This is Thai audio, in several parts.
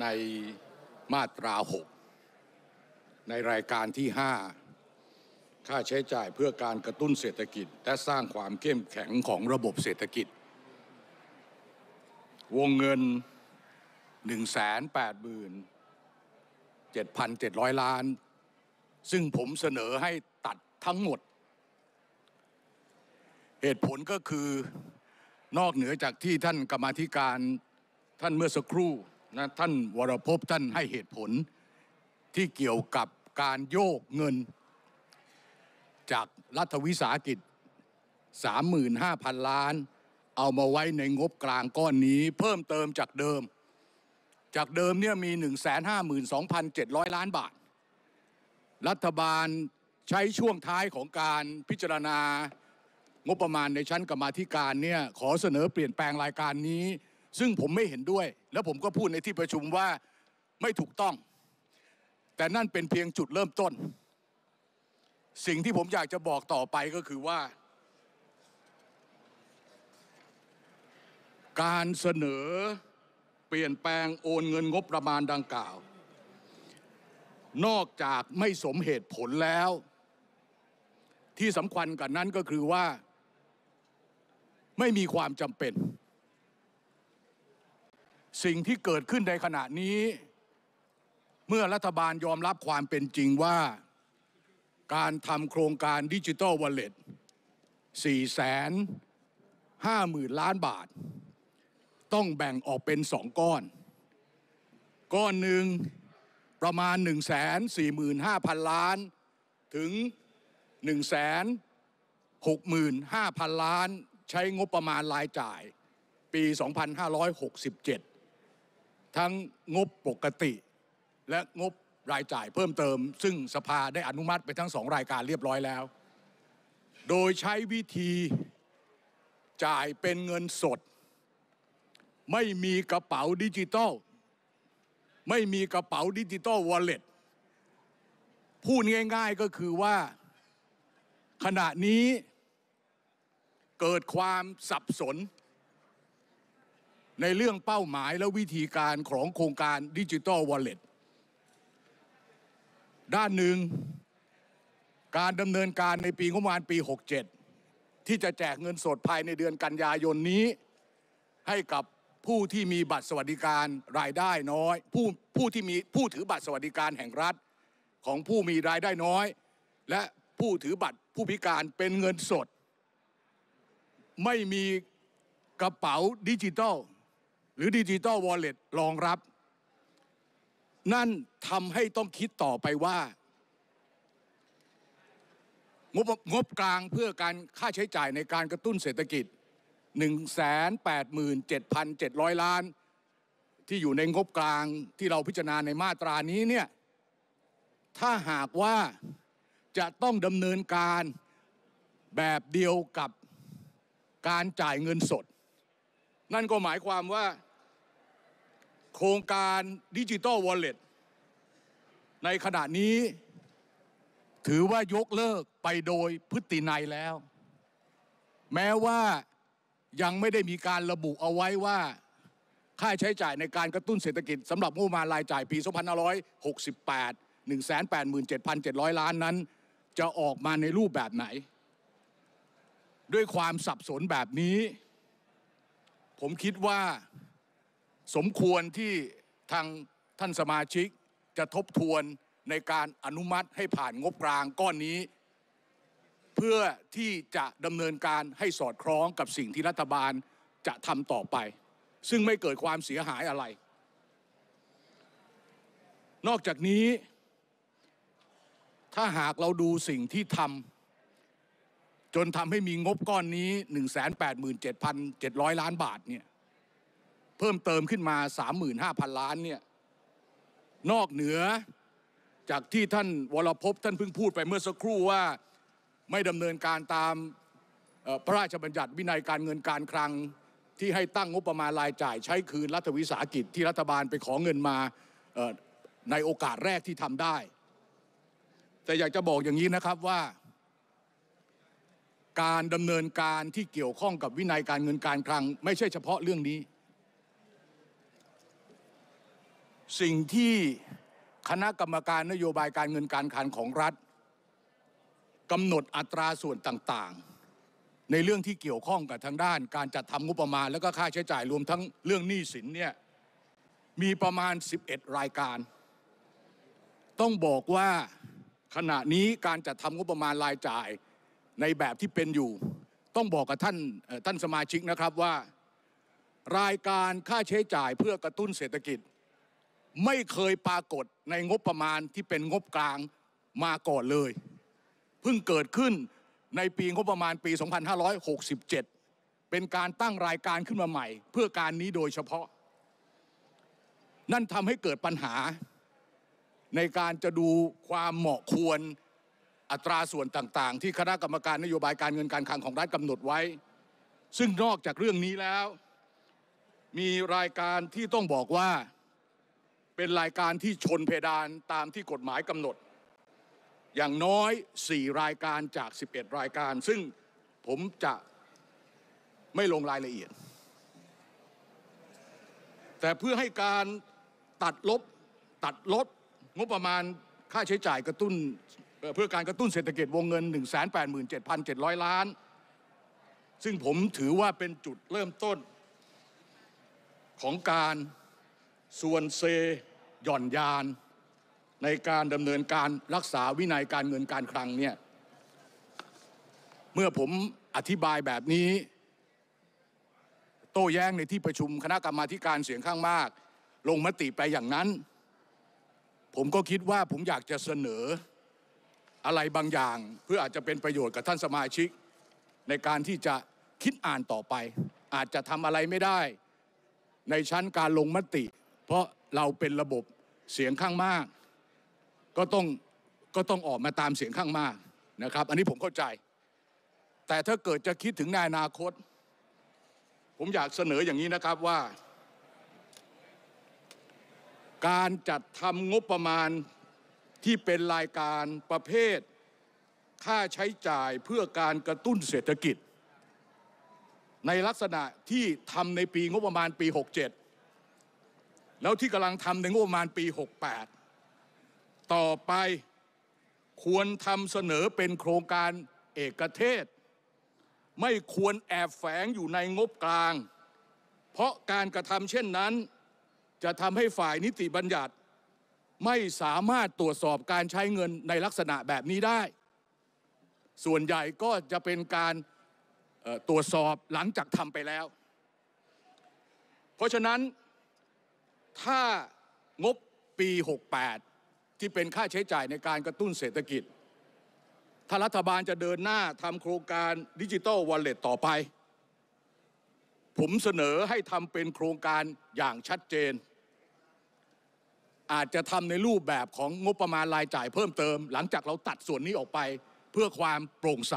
ในมาตรา 6 ในรายการที่ 5 ค่าใช้จ่ายเพื่อการกระตุ้นเศรษฐกิจ และสร้างความเข้มแข็งของระบบเศรษฐกิจ วงเงิน 187,700 ล้าน ซึ่งผมเสนอให้ตัดทั้งหมด เหตุผลก็คือนอกเหนือจากที่ท่านกรรมธิการท่านเมื่อสักครู่นะท่านวรพบท่านให้เหตุผลที่เกี่ยวกับการโยกเงิน จากรัฐวิสาหกิจ 35,000 ล้าน เอามาไว้ในงบกลางก้อนนี้เพิ่มเติมจากเดิม จากเดิมเนี่ยมี 152,700 ล้านบาท รัฐบาลใช้ช่วงท้ายของการพิจารณางบประมาณในชั้นกรรมาธิการเนี่ยขอเสนอเปลี่ยนแปลงรายการนี้ซึ่งผมไม่เห็นด้วย แล้วผมก็พูดในที่ประชุมว่าไม่ถูกต้อง แต่นั่นเป็นเพียงจุดเริ่มต้น สิ่งที่ผมอยากจะบอกต่อไปก็คือว่า การเสนอเปลี่ยนแปลงโอนเงินงบประมาณดังกล่าว นอกจากไม่สมเหตุผลแล้ว ที่สำคัญกันนั้นก็คือว่าไม่มีความจำเป็นสิ่งที่เกิดขึ้นในขณะนี้ เมื่อรัฐบาลยอมรับความเป็นจริงว่าการทำโครงการดิจิตอลวอลเล็ต4แสน0 0หมื่นล้านบาท ต้องแบ่งออกเป็นสองก้อน ก้อนหนึ่งประมาณ 1 4 5 0 0 0 ล้าน ถึง 1 6 5 0 0 0 ล้าน ใช้งบประมาณรายจ่ายปี 2567ทั้งงบปกติและงบรายจ่ายเพิ่มเติม ซึ่งสภาได้อนุมัติไปทั้งสองรายการเรียบร้อยแล้ว โดยใช้วิธีจ่ายเป็นเงินสด ไม่มีกระเป๋าดิจิตอลไม่มีกระเป๋าดิจิตอลวอลเล็ต พูดง่าย ๆก็คือว่าขณะนี้เกิดความสับสนในเรื่องเป้าหมายและวิธีการของโครงการดิจิ t a l วอลเล็ตด้านหนึ่งการดำเนินการในปีงบประมาณปี 67 ที่จะแจกเงินสดภายในเดือนกันยายนนี้ ให้กับผู้ที่มีบัตรสวัสดิการรายได้น้อย ผู้ผู้ที่มีผู้ถือบัตรสวัสดิการแห่งรัฐของผู้มีรายได้น้อย และผู้ถือบัตรผู้พิการเป็นเงินสด ไม่มีกระเป๋าดิจิทัลหรือดิจิตอลวอลเล็ตรองรับ นั่นทำให้ต้องคิดต่อไปว่างบงบกลางเพื่อการค่าใช้จ่ายในการกระตุ้นเศรษฐกิจ 187,700 ล้าน ที่อยู่ในงบกลางที่เราพิจารณาในมาตรานี้เนี่ยถ้าหากว่าจะต้องดำเนินการแบบเดียวกับการจ่ายเงินสดนั่นก็หมายความว่าโครงการดิจิตอลวอลเล็ตในขณะนี้ ถือว่ายกเลิกไปโดยพฤตินัยแล้ว แม้ว่ายังไม่ได้มีการระบุเอาไว้ว่าค่าใช้จ่ายในการกระตุ้นเศรษฐกิจสำหรับงบประมาณรายจ่ายปี2568 187,700ล้านนั้น จะออกมาในรูปแบบไหน ด้วยความสับสนแบบนี้ผมคิดว่าสมควรที่ทางท่านสมาชิกจะทบทวนในการอนุมัติให้ผ่านงบกลางก้อนนี้ เพื่อที่จะดำเนินการให้สอดคล้องกับสิ่งที่รัฐบาลจะทำต่อไป ซึ่งไม่เกิดความเสียหายอะไร นอกจากนี้ ถ้าหากเราดูสิ่งที่ทำจนทำให้มีงบก้อนนี้ 187,700 ล้านบาทเนี่ยเพิ่มเติมขึ้นมา 35,000 ล้านเนี่ยนอกเหนือจากที่ท่านวรพท่านเพิ่งพูดไปเมื่อสักครู่ว่าไม่ดำเนินการตามพระราชบัญญัติวินัยการเงินการคลังที่ให้ตั้งงบประมาณรายจ่ายใช้คืนรัฐวิสาหกิจที่รัฐบาลไปขอเงินมาในโอกาสแรกที่ทำได้ แต่อยากจะบอกอย่างนี้นะครับว่าการดำเนินการที่เกี่ยวข้องกับวินัยการเงินการคลัง ไม่ใช่เฉพาะเรื่องนี้ สิ่งที่คณะกรรมการนโยบายการเงินการคลังของรัฐกำหนดอัตราส่วนต่างๆ ในเรื่องที่เกี่ยวข้องกับทางด้าน การจัดทำงบประมาณ และก็ค่าใช้จ่ายรวมทั้งเรื่องหนี้สินเนี่ยมีประมาณ 11 รายการ ต้องบอกว่าขณะนี้การจัดทำงบประมาณรายจ่ายในแบบที่เป็นอยู่ต้องบอกกับท่านท่านสมาชิกนะครับว่า รายการค่าใช้จ่ายเพื่อกระตุ้นเศรษฐกิจ ไม่เคยปรากฏในงบประมาณที่เป็นงบกลางมาก่อนเลยเพิ่งเกิดขึ้นในปีงบประมาณปี 2567 เป็นการตั้งรายการขึ้นมาใหม่ เพื่อการนี้โดยเฉพาะ นั่นทำให้เกิดปัญหาในการจะดูความเหมาะควรอัตราส่วนต่าง ๆ ที่คณะกรรมการนโยบายการเงินการคลังของรัฐกำหนดไว้ ซึ่งนอกจากเรื่องนี้แล้ว มีรายการที่ต้องบอกว่าเป็นรายการที่ชนเพดานตามที่กฎหมายกำหนด อย่างน้อย 4 รายการจาก 11 รายการ ซึ่งผมจะไม่ลงรายละเอียด แต่เพื่อให้การตัดลบตัดลดงบประมาณค่าใช้จ่ายกระตุ้นเพื่อการกระตุ้นเศรษฐกิจวงเงิน 187,700 ล้าน ซึ่งผมถือว่าเป็นจุดเริ่มต้น ของการส่วนเซย่อนยาน ในการดำเนินการรักษาวินัยการเงินการคลังเนี่ย เมื่อผมอธิบายแบบนี้ โต้แย้งในที่ประชุมคณะกรรมาการเสียงข้างมาก ลงมติไปอย่างนั้น ผมก็คิดว่าผมอยากจะเสนออะไรบางอย่างเพื่ออาจจะเป็นประโยชน์กับท่านสมาชิก ในการที่จะคิดอ่านต่อไป อาจจะทำอะไรไม่ได้ ในชั้นการลงมติ เพราะเราเป็นระบบเสียงข้างมากก็ต้องก็ต้องออกมาตามเสียงข้างมากนะครับ อันนี้ผมเข้าใจ แต่ถ้าเกิดจะคิดถึงในอนาคต ผมอยากเสนออย่างนี้นะครับว่า การจัดทำงบประมาณที่เป็นรายการประเภทค่าใช้จ่ายเพื่อการกระตุ้นเศรษฐกิจ ในลักษณะที่ทำในปีงบประมาณปี 67 แล้วที่กำลังทำในงบประมาณปี 68 ต่อไปควรทำเสนอเป็นโครงการเอกเทศ ไม่ควรแอบแฝงอยู่ในงบกลาง เพราะการกระทำเช่นนั้นจะทำให้ฝ่ายนิติบัญญัติไม่สามารถตรวจสอบการใช้เงินในลักษณะแบบนี้ได้ ส่วนใหญ่ก็จะเป็นการตรวจสอบหลังจากทำไปแล้ว เพราะฉะนั้นถ้างบปี 68 ที่เป็นค่าใช้จ่ายในการกระตุ้นเศรษฐกิจ ถ้ารัฐบาลจะเดินหน้าทำโครงการดิจิตอลวอลเล็ตต่อไป ผมเสนอให้ทำเป็นโครงการอย่างชัดเจนอาจจะทำในรูปแบบของงบประมาณ รายจ่ายเพิ่มเติม หลังจากเราตัดส่วนนี้ออกไปเพื่อความโปร่งใส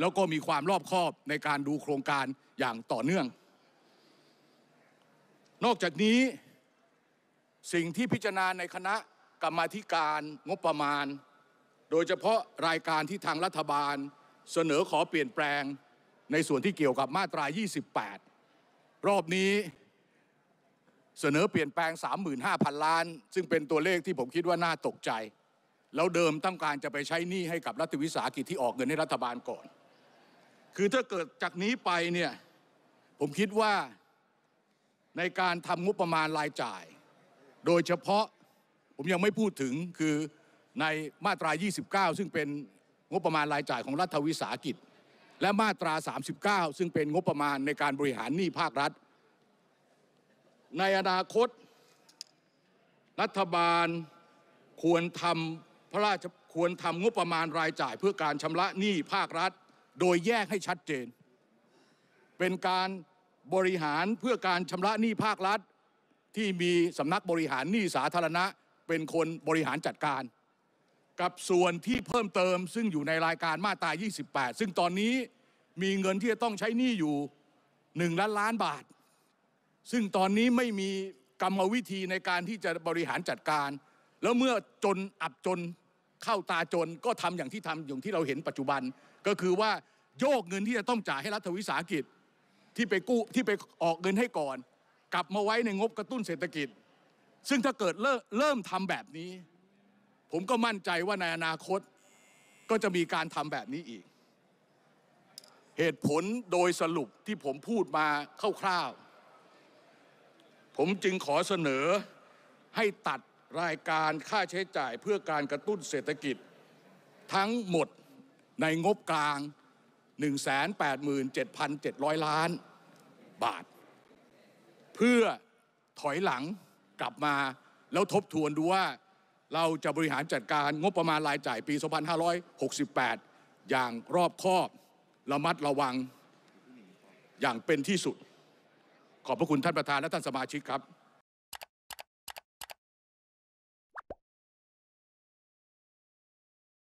แล้วก็มีความรอบคอบในการดูโครงการอย่างต่อเนื่อง นอกจากนี้สิ่งที่พิจารณาในคณะกรรมาการงบประมาณ โดยเฉพาะรายการที่ทางรัฐบาล เสนอขอเปลี่ยนแปลงในส่วนที่เกี่ยวกับมาตรา28 รอบนี้เสนอเปลี่ยนแปลง 35,000 ล้าน ซึ่งเป็นตัวเลขที่ผมคิดว่าน่าตกใจ แล้วเดิมต้องการจะไปใช้หนี้ให้กับรัฐวิสาหกิจที่ออกเงินให้รัฐบาลก่อน คือถ้าเกิดจากนี้ไปเนี่ย ผมคิดว่าในการทำงบประมาณรายจ่าย โดยเฉพาะผมยังไม่พูดถึงคือในมาตรา 29 ซึ่งเป็นงบประมาณรายจ่ายของรัฐวิสาหกิจ และมาตรา 39 ซึ่งเป็นงบประมาณในการบริหารหนี้ภาครัฐในอนาคตรัฐบาลควรทำพระราชควรทำงบประมาณรายจ่ายเพื่อการชำระหนี้ภาครัฐ โดยแยกให้ชัดเจน เป็นการบริหารเพื่อการชำระหนี้ภาครัฐที่มีสำนักบริหารหนี้สาธารณะเป็นคนบริหารจัดการ กับส่วนที่เพิ่มเติมซึ่งอยู่ในรายการมาตรา28 ซึ่งตอนนี้มีเงินที่จะต้องใช้หนี้อยู่1ล้านล้านบาทซึ่งตอนนี้ไม่มีกรรมวิธีในการที่จะบริหารจัดการ แล้วเมื่อจนอับจน เข้าตาจนก็ทำอย่างที่ทำอย่างที่เราเห็นปัจจุบัน ก็คือว่าโยกเงินที่จะต้องจ่ายให้รัฐวิสาหกิจ ที่ไปกู้ที่ไปออกเงินให้ก่อน กลับมาไว้ในงบกระตุ้นเศรษฐกิจ ซึ่งถ้าเกิดเริ่มทำแบบนี้ ผมก็มั่นใจว่าในอนาคตก็จะมีการทำแบบนี้อีก เหตุผลโดยสรุปที่ผมพูดมาคร่าวผมจึงขอเสนอให้ตัดรายการค่าใช้จ่ายเพื่อการกระตุ้นเศรษฐกิจ ทั้งหมดในงบกลาง 187,700 ล้านบาท เพื่อถอยหลังกลับมาแล้วทบทวนดูว่าเราจะบริหารจัดการงบประมาณรายจ่ายปี 2568 อย่างรอบคอบระมัดระวังอย่างเป็นที่สุดขอบพระคุณท่านประธานและท่านสมาชิกครับ